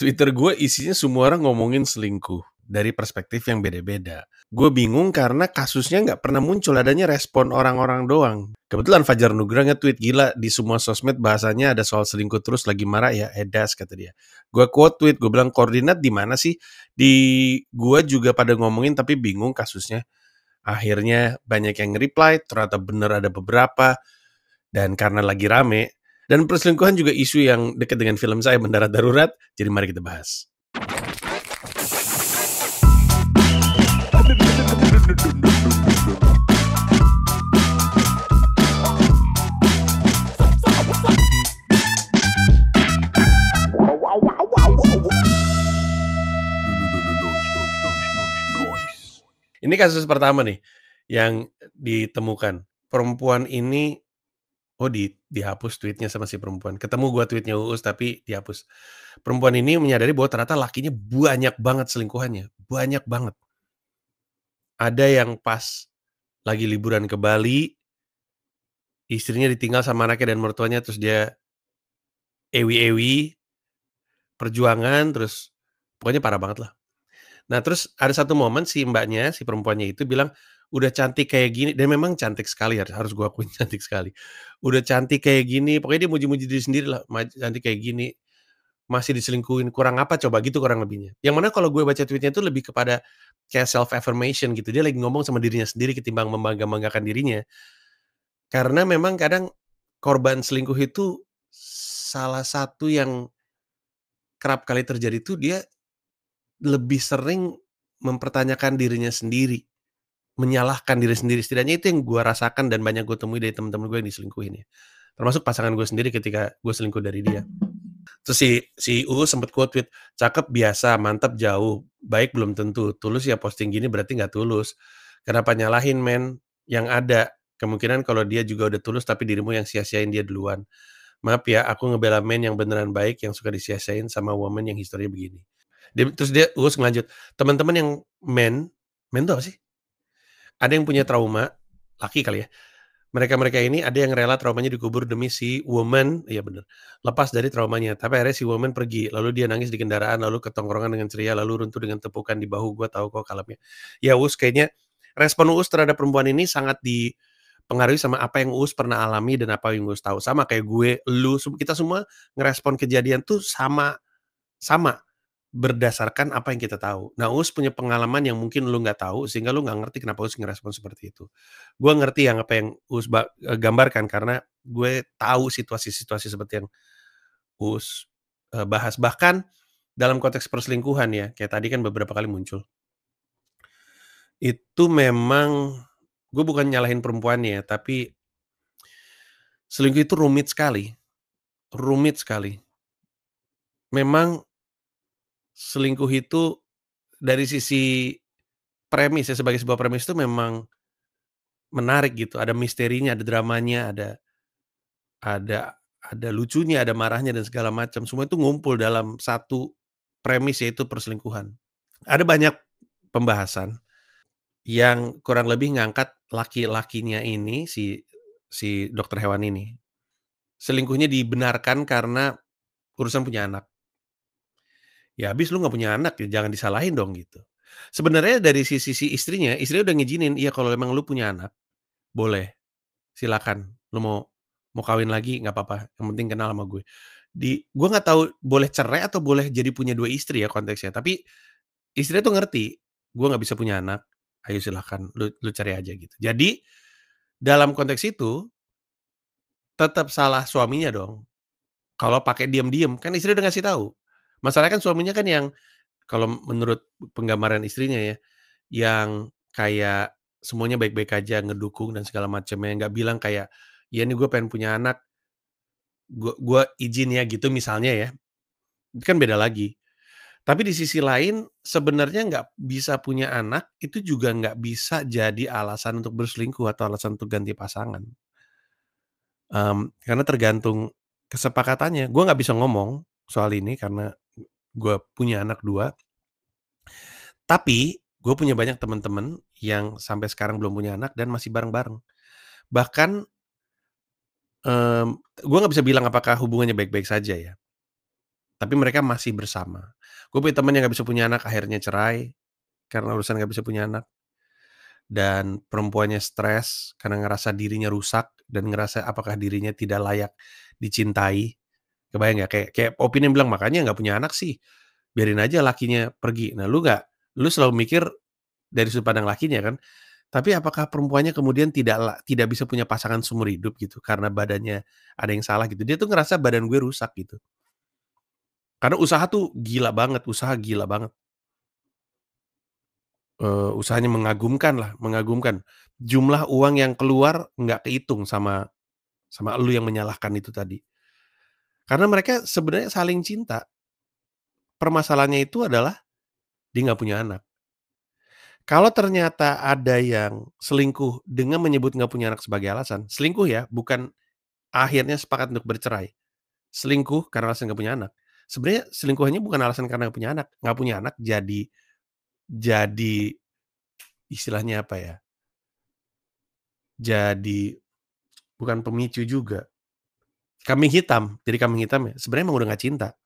Twitter gue isinya semua orang ngomongin selingkuh dari perspektif yang beda-beda. Gue bingung karena kasusnya nggak pernah muncul adanya respon orang-orang doang. Kebetulan Fajar Nugra nge-tweet gila di semua sosmed bahasanya ada soal selingkuh terus lagi marah ya edas kata dia. Gue quote tweet gue bilang koordinat di mana sih? Di gue juga pada ngomongin tapi bingung kasusnya. Akhirnya banyak yang reply ternyata bener ada beberapa dan karena lagi rame dan perselingkuhan juga isu yang dekat dengan film saya Mendarat Darurat. Jadi mari kita bahas. Ini kasus pertama nih yang ditemukan. Perempuan ini Oh di dihapus tweetnya sama si perempuan. Ketemu gua tweetnya Uus tapi dihapus. Perempuan ini menyadari bahwa ternyata lakinya banyak banget selingkuhannya, banyak banget. Ada yang pas lagi liburan ke Bali, istrinya ditinggal sama anaknya dan mertuanya terus dia ewi-ewi perjuangan terus pokoknya parah banget lah. Nah terus ada satu momen si mbaknya si perempuannya itu bilang udah cantik kayak gini dan memang cantik sekali harus harus gue akuin cantik sekali udah cantik kayak gini pokoknya dia muji-muji diri sendiri lah cantik kayak gini masih diselingkuhin kurang apa coba gitu kurang lebihnya yang mana kalau gue baca tweetnya itu lebih kepada kayak self affirmation gitu dia lagi ngomong sama dirinya sendiri ketimbang membangga banggakan dirinya karena memang kadang korban selingkuh itu salah satu yang kerap kali terjadi itu dia lebih sering mempertanyakan dirinya sendiri menyalahkan diri sendiri setidaknya itu yang gue rasakan dan banyak gue temui dari teman-teman gue yang diselingkuhin ya termasuk pasangan gue sendiri ketika gue selingkuh dari dia terus si si U sempet quote tweet cakep biasa mantap jauh baik belum tentu tulus ya posting gini berarti nggak tulus kenapa nyalahin men yang ada kemungkinan kalau dia juga udah tulus tapi dirimu yang sia-siain dia duluan maaf ya aku ngebela men yang beneran baik yang suka disia-siain sama woman yang historinya begini dia, terus dia gue ngelanjut teman-teman yang men men tuh sih ada yang punya trauma laki kali ya mereka-mereka ini ada yang rela traumanya dikubur demi si woman, iya bener, lepas dari traumanya. Tapi akhirnya si woman pergi, lalu dia nangis di kendaraan, lalu ketongkrongan dengan ceria, lalu runtuh dengan tepukan di bahu. Gue tahu kok kalamnya. Ya Us, kayaknya respon Us terhadap perempuan ini sangat dipengaruhi sama apa yang Us pernah alami dan apa yang Us tahu. Sama kayak gue, lu, kita semua ngerespon kejadian tuh sama, sama berdasarkan apa yang kita tahu. Nah, Us punya pengalaman yang mungkin lu nggak tahu sehingga lu nggak ngerti kenapa Us ngerespon seperti itu. Gue ngerti yang apa yang Us eh, gambarkan karena gue tahu situasi-situasi seperti yang Us eh, bahas. Bahkan dalam konteks perselingkuhan ya, kayak tadi kan beberapa kali muncul. Itu memang gue bukan nyalahin perempuannya, tapi selingkuh itu rumit sekali, rumit sekali. Memang selingkuh itu dari sisi premis ya sebagai sebuah premis itu memang menarik gitu. Ada misterinya, ada dramanya, ada ada ada lucunya, ada marahnya dan segala macam. Semua itu ngumpul dalam satu premis yaitu perselingkuhan. Ada banyak pembahasan yang kurang lebih ngangkat laki-lakinya ini si si dokter hewan ini selingkuhnya dibenarkan karena urusan punya anak ya habis lu nggak punya anak ya jangan disalahin dong gitu sebenarnya dari sisi si istrinya istri udah ngejinin, iya kalau emang lu punya anak boleh silakan lu mau mau kawin lagi nggak apa-apa yang penting kenal sama gue di gue nggak tahu boleh cerai atau boleh jadi punya dua istri ya konteksnya tapi istri tuh ngerti gue nggak bisa punya anak ayo silakan, lu, lu cari aja gitu jadi dalam konteks itu tetap salah suaminya dong kalau pakai diam-diam kan istri udah ngasih tahu Masalahnya kan suaminya kan yang kalau menurut penggambaran istrinya ya, yang kayak semuanya baik-baik aja, ngedukung dan segala macamnya, nggak bilang kayak, ya ini gue pengen punya anak, gue gue izin ya gitu misalnya ya, itu kan beda lagi. Tapi di sisi lain sebenarnya nggak bisa punya anak itu juga nggak bisa jadi alasan untuk berselingkuh atau alasan untuk ganti pasangan. Um, karena tergantung kesepakatannya. Gue nggak bisa ngomong soal ini karena gue punya anak dua. Tapi gue punya banyak teman-teman yang sampai sekarang belum punya anak dan masih bareng-bareng. Bahkan um, mmm, gue nggak bisa bilang apakah hubungannya baik-baik saja ya. Tapi mereka masih bersama. Gue punya teman yang nggak bisa punya anak akhirnya cerai karena urusan nggak bisa punya anak. Dan perempuannya stres karena ngerasa dirinya rusak dan ngerasa apakah dirinya tidak layak dicintai Kebayang nggak? Kayak, kayak opini yang bilang, makanya nggak punya anak sih. Biarin aja lakinya pergi. Nah, lu nggak, lu selalu mikir dari sudut pandang lakinya kan. Tapi apakah perempuannya kemudian tidak tidak bisa punya pasangan seumur hidup gitu karena badannya ada yang salah gitu. Dia tuh ngerasa badan gue rusak gitu. Karena usaha tuh gila banget, usaha gila banget. Uh, usahanya mengagumkan lah, mengagumkan. Jumlah uang yang keluar nggak kehitung sama sama lu yang menyalahkan itu tadi. Karena mereka sebenarnya saling cinta. Permasalahannya itu adalah dia nggak punya anak. Kalau ternyata ada yang selingkuh dengan menyebut nggak punya anak sebagai alasan, selingkuh ya, bukan akhirnya sepakat untuk bercerai. Selingkuh karena alasan nggak punya anak. Sebenarnya selingkuhnya bukan alasan karena nggak punya anak. Nggak punya anak jadi jadi istilahnya apa ya? Jadi bukan pemicu juga kambing hitam jadi kambing hitam ya sebenarnya emang udah nggak cinta